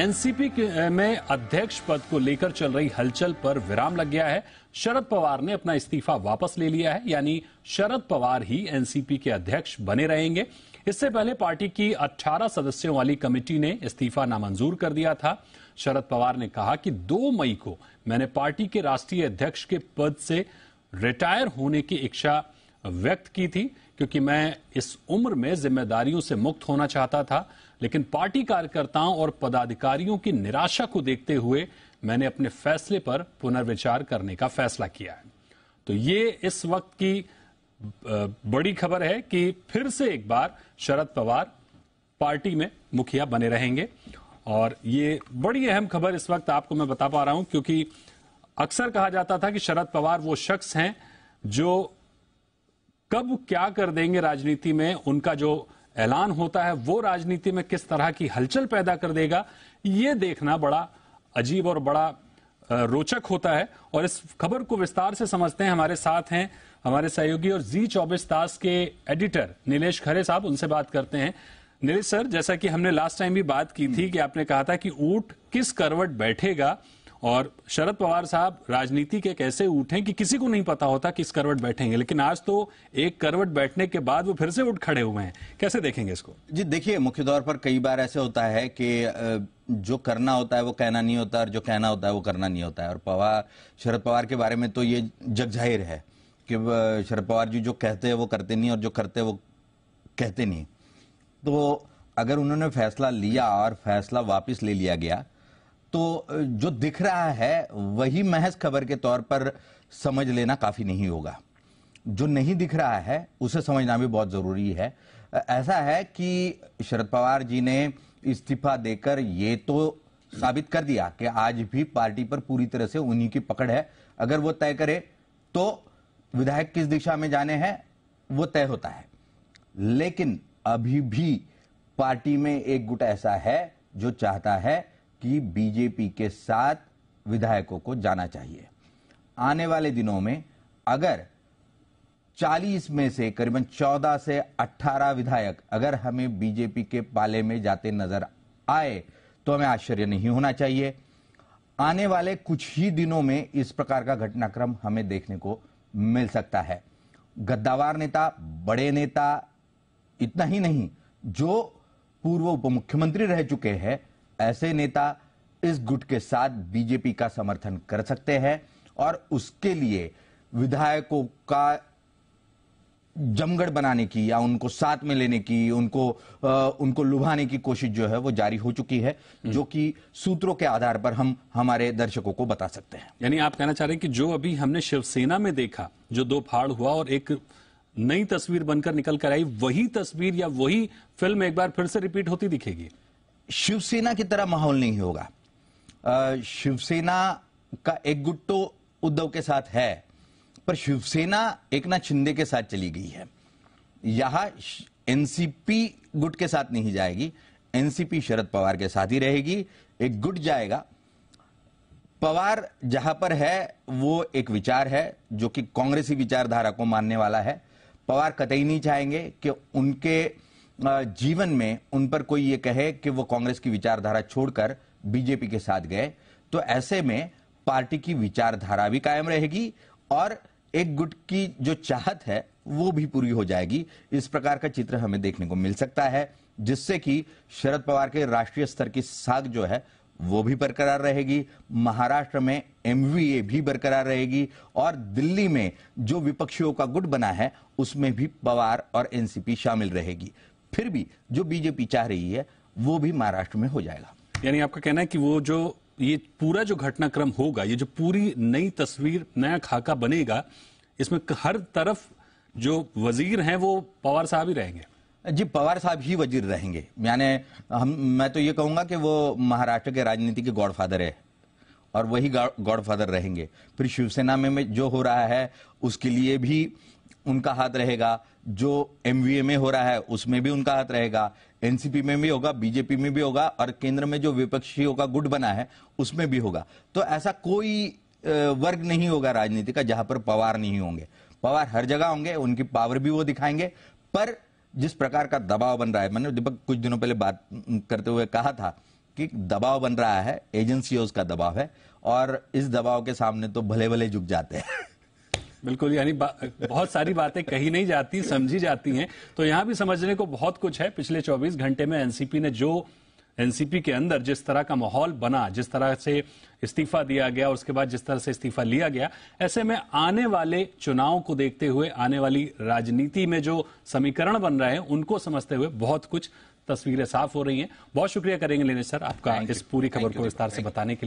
NCP में अध्यक्ष पद को लेकर चल रही हलचल पर विराम लग गया है शरद पवार ने अपना इस्तीफा वापस ले लिया है यानी शरद पवार ही एनसीपी के अध्यक्ष बने रहेंगे इससे पहले पार्टी की 18 सदस्यों वाली कमेटी ने इस्तीफा नामंजूर कर दिया था शरद पवार ने कहा कि 2 मई को मैंने पार्टी के राष्ट्रीय अध्यक्ष के पद से रिटायर होने की इच्छा व्यक्त की थी क्योंकि मैं इस उम्र में जिम्मेदारियों से मुक्त होना चाहता था लेकिन पार्टी कार्यकर्ताओं और पदाधिकारियों की निराशा को देखते हुए मैंने अपने फैसले पर पुनर्विचार करने का फैसला किया है तो ये इस वक्त की बड़ी खबर है कि फिर से एक बार शरद पवार पार्टी में मुखिया बने रहेंगे और ये बड़ी अहम खबर इस वक्त आपको मैं बता पा रहा हूं क्योंकि अक्सर कहा जाता था कि शरद पवार वो शख्स हैं जो कब क्या कर देंगे राजनीति में उनका जो ऐलान होता है वो राजनीति में किस तरह की हलचल पैदा कर देगा ये देखना बड़ा अजीब और बड़ा रोचक होता है और इस खबर को विस्तार से समझते हैं हमारे साथ हैं हमारे सहयोगी और जी चौबीस तास के एडिटर नीलेश खरे साहब उनसे बात करते हैं नीलेश सर जैसा कि हमने लास्ट टाइम भी बात की थी कि आपने कहा था कि ऊट किस करवट बैठेगा और शरद पवार साहब राजनीति के कैसे उठे कि किसी को नहीं पता होता किस करवट बैठेंगे लेकिन आज तो एक करवट बैठने के बाद वो फिर से उठ खड़े हुए हैं कैसे देखेंगे इसको जी देखिए मुख्य तौर पर कई बार ऐसे होता है कि जो करना होता है वो कहना नहीं होता और जो कहना होता है वो करना नहीं होता है और पवार शरद पवार के बारे में तो ये जग जाहिर है कि शरद पवार जी जो कहते हैं वो करते नहीं और जो करते वो कहते नहीं तो अगर उन्होंने फैसला लिया और फैसला वापस ले लिया गया तो जो दिख रहा है वही महज खबर के तौर पर समझ लेना काफी नहीं होगा जो नहीं दिख रहा है उसे समझना भी बहुत जरूरी है ऐसा है कि शरद पवार जी ने इस्तीफा देकर ये तो साबित कर दिया कि आज भी पार्टी पर पूरी तरह से उन्हीं की पकड़ है अगर वो तय करे तो विधायक किस दिशा में जाने हैं वो तय होता है लेकिन अभी भी पार्टी में एक गुट ऐसा है जो चाहता है कि बीजेपी के साथ विधायकों को जाना चाहिए आने वाले दिनों में अगर 40 में से करीबन 14 से 18 विधायक अगर हमें बीजेपी के पाले में जाते नजर आए तो हमें आश्चर्य नहीं होना चाहिए आने वाले कुछ ही दिनों में इस प्रकार का घटनाक्रम हमें देखने को मिल सकता है गद्दावार नेता बड़े नेता इतना ही नहीं जो पूर्व उप मुख्यमंत्री रह चुके हैं ऐसे नेता इस गुट के साथ बीजेपी का समर्थन कर सकते हैं और उसके लिए विधायकों का जमगढ़ बनाने की या उनको साथ में लेने की उनको आ, उनको लुभाने की कोशिश जो है वो जारी हो चुकी है हम्म। जो कि सूत्रों के आधार पर हम हमारे दर्शकों को बता सकते हैं यानी आप कहना चाह रहे हैं कि जो अभी हमने शिवसेना में देखा जो दो फाड़ हुआ और एक नई तस्वीर बनकर निकल कर आई वही तस्वीर या वही फिल्म एक बार फिर से रिपीट होती दिखेगी शिवसेना की तरह माहौल नहीं होगा शिवसेना का गुट तो उद्धव के साथ है पर शिवसेना एक नाथ शिंदे के साथ चली गई है यहां एनसीपी गुट के साथ नहीं जाएगी एनसीपी शरद पवार के साथ ही रहेगी एक गुट जाएगा पवार जहां पर है वो एक विचार है जो कि कांग्रेसी विचारधारा को मानने वाला है पवार कतई नहीं चाहेंगे कि उनके जीवन में उन पर कोई ये कहे कि वो कांग्रेस की विचारधारा छोड़कर बीजेपी के साथ गए तो ऐसे में पार्टी की विचारधारा भी कायम रहेगी और एक गुट की जो चाहत है वो भी पूरी हो जाएगी इस प्रकार का चित्र हमें देखने को मिल सकता है जिससे कि शरद पवार के राष्ट्रीय स्तर की साग जो है वो भी बरकरार रहेगी महाराष्ट्र में एमवीए भी बरकरार रहेगी और दिल्ली में जो विपक्षियों का गुट बना है उसमें भी पवार और एनसीपी शामिल रहेगी फिर भी जो बीजेपी चाह रही है वो भी महाराष्ट्र में हो जाएगा यानी आपका कहना है कि वो जो ये पूरा जो घटनाक्रम होगा ये जो पूरी नई तस्वीर नया खाका बनेगा इसमें हर तरफ जो वजीर हैं वो पवार साहब ही रहेंगे जी पवार साहब ही वजीर रहेंगे यानी हम मैं तो ये कहूंगा कि वो महाराष्ट्र के राजनीति के गॉडफादर है और वही गॉडफादर रहेंगे फिर शिवसेना में, में जो हो रहा है उसके लिए भी उनका हाथ रहेगा जो एमवीए में हो रहा है उसमें भी उनका हाथ रहेगा एनसीपी में भी होगा बीजेपी में भी होगा और केंद्र में जो विपक्षियों का गुट बना है उसमें भी होगा तो ऐसा कोई वर्ग नहीं होगा राजनीति का जहां पर पवार नहीं होंगे पवार हर जगह होंगे उनकी पावर भी वो दिखाएंगे पर जिस प्रकार का दबाव बन रहा है मैंने दीपक कुछ दिनों पहले बात करते हुए कहा था कि दबाव बन रहा है एजेंसियों का दबाव है और इस दबाव के सामने तो भले भले झुक जाते हैं बिल्कुल यानी बहुत सारी बातें कही नहीं जाती समझी जाती हैं तो यहाँ भी समझने को बहुत कुछ है पिछले 24 घंटे में एनसीपी ने जो एनसीपी के अंदर जिस तरह का माहौल बना जिस तरह से इस्तीफा दिया गया उसके बाद जिस तरह से इस्तीफा लिया गया ऐसे में आने वाले चुनाव को देखते हुए आने वाली राजनीति में जो समीकरण बन रहे हैं उनको समझते हुए बहुत कुछ तस्वीरें साफ हो रही हैं बहुत शुक्रिया करेंगे लेने सर आपका इस पूरी खबर को विस्तार से बताने के लिए